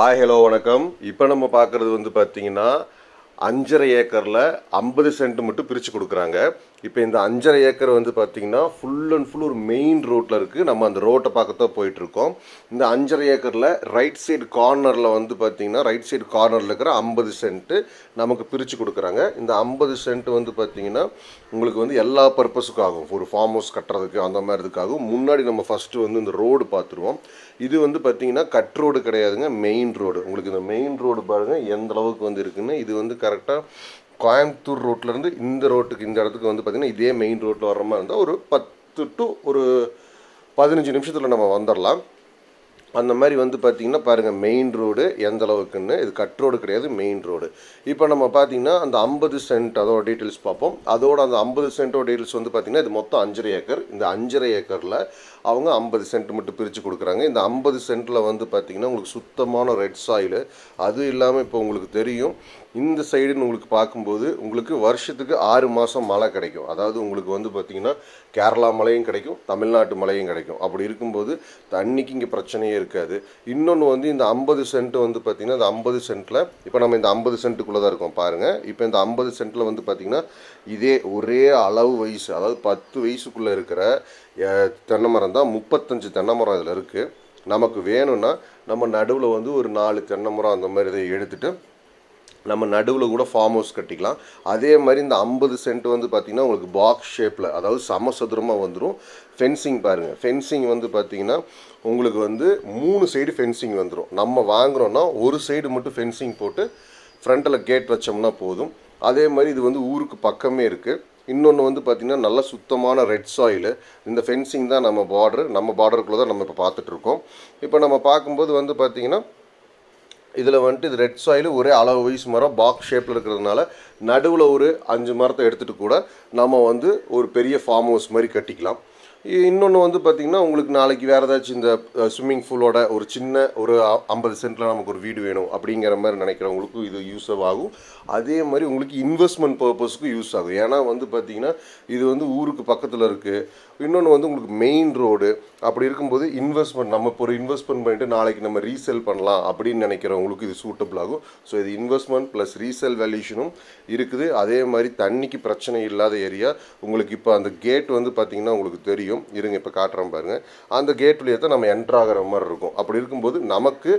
hi hello வணக்கம் இப்போ நம்ம பார்க்குறது வந்து பார்த்தீங்கன்னா அஞ்சரை ஏக்கரில் ஐம்பது சென்ட் மட்டும் பிரித்து கொடுக்குறாங்க இப்போ இந்த அஞ்சரை ஏக்கர் வந்து பார்த்திங்கன்னா ஃபுல் அண்ட் ஃபுல் ஒரு மெயின் ரோட்டில் இருக்குது நம்ம அந்த ரோட்டை பார்க்கத்தான் போயிட்டுருக்கோம் இந்த அஞ்சரை ஏக்கரில் ரைட் சைடு கார்னரில் வந்து பார்த்திங்கன்னா ரைட் சைடு கார்னரில் இருக்கிற ஐம்பது சென்ட்டு நமக்கு பிரித்து கொடுக்குறாங்க இந்த ஐம்பது சென்ட் வந்து பார்த்திங்கன்னா உங்களுக்கு வந்து எல்லா பர்பஸுக்காகும் ஆகும் ஒரு ஃபார்ம் ஹவுஸ் கட்டுறதுக்கு அந்த மாதிரி இதுக்காகும் முன்னாடி நம்ம ஃபஸ்ட்டு வந்து இந்த ரோடு பார்த்துருவோம் இது வந்து பார்த்திங்கன்னா கட் ரோடு கிடையாதுங்க மெயின் ரோடு உங்களுக்கு இந்த மெயின் ரோடு பாருங்கள் எந்த அளவுக்கு வந்து இருக்குன்னு இது வந்து கரெக்ட் கரெக்டாக கோயம்புத்தூர் ரோட்லேருந்து இந்த ரோட்டுக்கு இந்த இடத்துக்கு வந்து பார்த்திங்கன்னா இதே மெயின் ரோட்டில் வர மாதிரி இருந்தால் ஒரு பத்து டு ஒரு பதினஞ்சு நிமிஷத்தில் நம்ம வந்துடலாம் அந்த மாதிரி வந்து பார்த்திங்கன்னா பாருங்கள் மெயின் ரோடு எந்த அளவுக்குன்னு இது கட் ரோடு கிடையாது மெயின் ரோடு இப்போ நம்ம பார்த்திங்கன்னா அந்த ஐம்பது சென்ட் அதோட டீட்டெயில்ஸ் பார்ப்போம் அதோட அந்த ஐம்பது சென்ட்டோட டீட்டெயில்ஸ் வந்து பார்த்திங்கன்னா இது மொத்தம் அஞ்சரை ஏக்கர் இந்த அஞ்சரை ஏக்கரில் அவங்க ஐம்பது சென்ட் மட்டும் பிரித்து கொடுக்குறாங்க இந்த ஐம்பது சென்ட்டில் வந்து பார்த்திங்கன்னா உங்களுக்கு சுத்தமான ரெட் சாயில் அது இல்லாமல் இப்போ உங்களுக்கு தெரியும் இந்த சைடுன்னு உங்களுக்கு பார்க்கும்போது உங்களுக்கு வருஷத்துக்கு ஆறு மாதம் மழை கிடைக்கும் அதாவது உங்களுக்கு வந்து பார்த்திங்கன்னா கேரளா மலையும் கிடைக்கும் தமிழ்நாட்டு மலையும் கிடைக்கும் அப்படி இருக்கும்போது தண்ணிக்கு இங்கே பிரச்சனையே இருக்காது இன்னொன்று வந்து இந்த ஐம்பது சென்ட் வந்து பார்த்திங்கன்னா இந்த ஐம்பது சென்ட்டில் இப்போ நம்ம இந்த ஐம்பது சென்ட்டுக்குள்ளே தான் இருக்கோம் பாருங்கள் இப்போ இந்த ஐம்பது சென்ட்டில் வந்து பார்த்திங்கன்னா இதே ஒரே அளவு வயசு அதாவது பத்து வயசுக்குள்ளே இருக்கிற தென்னை மரம் தான் முப்பத்தஞ்சு தென்னை மரம் இதில் இருக்குது நமக்கு வேணும்னா நம்ம நடுவில் வந்து ஒரு நாலு தென்னை மரம் அந்த மாதிரி இதை எடுத்துகிட்டு நம்ம நடுவில் கூட ஃபார்ம் ஹவுஸ் கட்டிக்கலாம் அதே மாதிரி இந்த ஐம்பது சென்ட் வந்து பார்த்திங்கன்னா உங்களுக்கு பாக்ஸ் ஷேப்பில் அதாவது சமசதுரமாக வந்துடும் ஃபென்சிங் பாருங்கள் ஃபென்சிங் வந்து பார்த்திங்கன்னா உங்களுக்கு வந்து மூணு சைடு ஃபென்சிங் வந்துடும் நம்ம வாங்குகிறோன்னா ஒரு சைடு மட்டும் ஃபென்சிங் போட்டு ஃப்ரண்ட்டில் கேட் வச்சோம்னா போதும் அதே மாதிரி இது வந்து ஊருக்கு பக்கமே இருக்குது இன்னொன்று வந்து பார்த்திங்கன்னா நல்ல சுத்தமான ரெட் சாயிலு இந்த ஃபென்சிங் தான் நம்ம பார்டர் நம்ம பார்டருக்குள்ளே தான் நம்ம இப்போ பார்த்துட்ருக்கோம் இப்போ நம்ம பார்க்கும்போது வந்து பார்த்திங்கன்னா இதில் வந்துட்டு இது ரெட் சாயில் ஒரே அளவு வயசு மரம் பாக்ஸ் ஷேப்பில் இருக்கிறதுனால நடுவில் ஒரு அஞ்சு மரத்தை எடுத்துகிட்டு கூட நம்ம வந்து ஒரு பெரிய ஃபார்ம் ஹவுஸ் மாதிரி கட்டிக்கலாம் இன்னொன்று வந்து பார்த்திங்கன்னா உங்களுக்கு நாளைக்கு வேறு ஏதாச்சும் இந்த ஸ்விம்மிங் பூலோட ஒரு சின்ன ஒரு ஐம்பது சென்ட்டில் நமக்கு ஒரு வீடு வேணும் அப்படிங்கிற மாதிரி நினைக்கிறவங்களுக்கும் இது யூஸ் ஆகும் அதே மாதிரி உங்களுக்கு இன்வெஸ்ட்மெண்ட் பர்பஸ்க்கும் யூஸ் ஆகும் ஏன்னா வந்து பார்த்திங்கன்னா இது வந்து ஊருக்கு பக்கத்தில் இருக்குது இன்னொன்று வந்து உங்களுக்கு மெயின் ரோடு அப்படி இருக்கும்போது இன்வெஸ்ட்மெண்ட் நம்ம இப்போ ஒரு இன்வெஸ்ட்மெண்ட் பண்ணிட்டு நாளைக்கு நம்ம ரீசேல் பண்ணலாம் அப்படின்னு நினைக்கிறவங்களுக்கு இது சூட்டபிள் ஆகும் ஸோ இது இன்வெஸ்ட்மெண்ட் ப்ளஸ் ரீசேல் வேல்யூஷனும் இருக்குது அதே மாதிரி தண்ணிக்கு பிரச்சனை இல்லாத ஏரியா உங்களுக்கு இப்போ அந்த கேட் வந்து பார்த்திங்கன்னா உங்களுக்கு தெரியும் தெரியும் இருங்க இப்போ காட்டுறோம் பாருங்கள் அந்த கேட் வழியாக தான் நம்ம என்ட்ராகிற மாதிரி இருக்கும் அப்படி இருக்கும்போது நமக்கு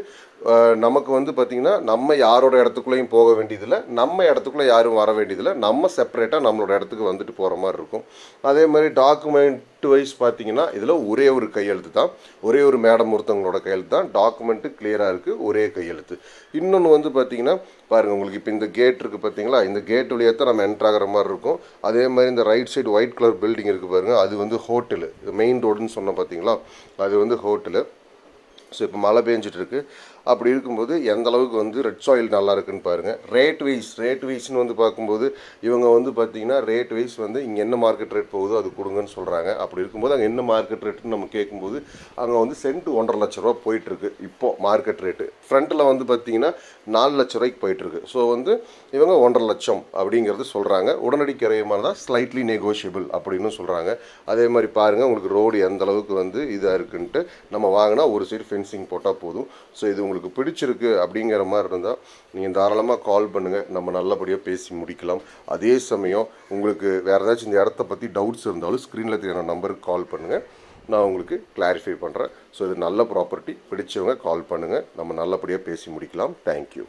நமக்கு வந்து பார்த்திங்கன்னா நம்ம யாரோட இடத்துக்குள்ளேயும் போக வேண்டியதில்லை நம்ம இடத்துக்குள்ளே யாரும் வர வேண்டியதில்லை நம்ம செப்பரேட்டாக நம்மளோட இடத்துக்கு வந்துட்டு போகிற மாதிரி இருக்கும் அதே மாதிரி டாக்குமெண்ட் வைஸ் பார்த்திங்கன்னா இதில் ஒரே ஒரு கையெழுத்து தான் ஒரே ஒரு மேடம் ஒருத்தவங்களோட கையெழுத்து தான் டாக்குமெண்ட்டு கிளியராக இருக்குது ஒரே கையெழுத்து இன்னொன்று வந்து பார்த்திங்கன்னா பாருங்கள் உங்களுக்கு இப்போ இந்த கேட் இருக்குது பார்த்தீங்களா இந்த கேட் வழியாக தான் நம்ம என்ட்ராகிற மாதிரி இருக்கும் அதே மாதிரி இந்த right side white colour building இருக்குது பாருங்கள் அது வந்து ஹோட்டல் மெயின் ரோடுன்னு சொன்னோம் பார்த்தீங்களா அது வந்து ஹோட்டலு ஸோ இப்போ மழை பெஞ்சிட்ருக்கு அப்படி இருக்கும்போது எந்த அளவுக்கு வந்து ரெட் சாயில் நல்லா இருக்குன்னு பாருங்கள் ரேட் வைஸ் ரேட் வைஸ்னு வந்து பார்க்கும்போது இவங்க வந்து பார்த்திங்கன்னா ரேட் வைஸ் வந்து இங்கே என்ன மார்க்கெட் ரேட் போகுதோ அது கொடுங்கன்னு சொல்கிறாங்க அப்படி இருக்கும்போது அங்கே என்ன மார்க்கெட் ரேட்டுன்னு நம்ம கேட்கும்போது அங்கே வந்து சென்ட் ஒன்றரை லட்ச ரூபா போயிட்டுருக்கு இப்போது மார்க்கெட் ரேட்டு ஃப்ரண்ட்டில் வந்து பார்த்திங்கன்னா நாலு லட்ச ரூபாய்க்கு போயிட்டுருக்கு ஸோ வந்து இவங்க ஒன்றரை லட்சம் அப்படிங்கிறது சொல்கிறாங்க உடனடி கிரையமாக இருந்தால் ஸ்லைட்லி நெகோஷியபிள் அப்படின்னு சொல்கிறாங்க அதே மாதிரி பாருங்கள் உங்களுக்கு ரோடு எந்த அளவுக்கு வந்து இதாக இருக்குன்ட்டு நம்ம வாங்கினா ஒரு சைடு ஃபென்சிங் போட்டால் போதும் ஸோ இது உங்களுக்கு உங்களுக்கு பிடிச்சிருக்கு அப்படிங்கிற மாதிரி இருந்தால் நீங்கள் தாராளமாக கால் பண்ணுங்கள் நம்ம நல்லபடியாக பேசி முடிக்கலாம் அதே சமயம் உங்களுக்கு வேறு ஏதாச்சும் இந்த இடத்த பற்றி டவுட்ஸ் இருந்தாலும் ஸ்க்ரீனில் தெரியாத நம்பருக்கு கால் பண்ணுங்கள் நான் உங்களுக்கு கிளாரிஃபை பண்ணுறேன் ஸோ இது நல்ல ப்ராப்பர்ட்டி பிடிச்சவங்க கால் பண்ணுங்கள் நம்ம நல்லபடியாக பேசி முடிக்கலாம் தேங்க்யூ